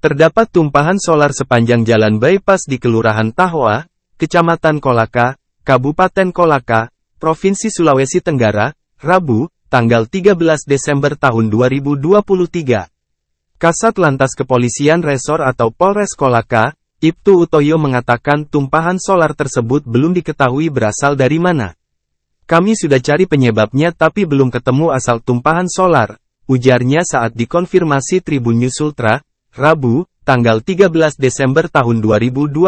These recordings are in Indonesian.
Terdapat tumpahan solar sepanjang jalan bypass di Kelurahan Tahwa, Kecamatan Kolaka, Kabupaten Kolaka, Provinsi Sulawesi Tenggara, Rabu, tanggal 13 Desember tahun 2023. Kasat Lantas Kepolisian Resor atau Polres Kolaka, Ibtu Utoyo mengatakan tumpahan solar tersebut belum diketahui berasal dari mana. Kami sudah cari penyebabnya tapi belum ketemu asal tumpahan solar, ujarnya saat dikonfirmasi Tribun News Ultra, Rabu, tanggal 13 Desember tahun 2023.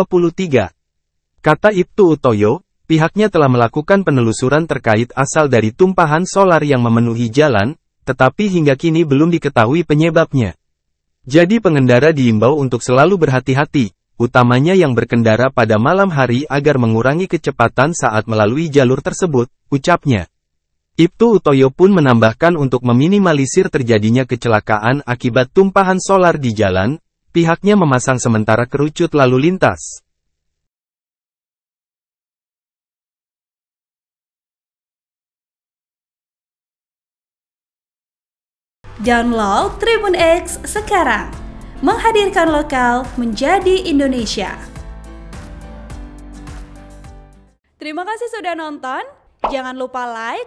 Kata Ibtu Utoyo, pihaknya telah melakukan penelusuran terkait asal dari tumpahan solar yang memenuhi jalan, tetapi hingga kini belum diketahui penyebabnya. Jadi pengendara diimbau untuk selalu berhati-hati, utamanya yang berkendara pada malam hari agar mengurangi kecepatan saat melalui jalur tersebut, ucapnya. Ibtu Utoyo pun menambahkan untuk meminimalisir terjadinya kecelakaan akibat tumpahan solar di jalan, pihaknya memasang sementara kerucut lalu lintas. Download Tribun X sekarang, menghadirkan lokal menjadi Indonesia. Terima kasih sudah nonton, jangan lupa like,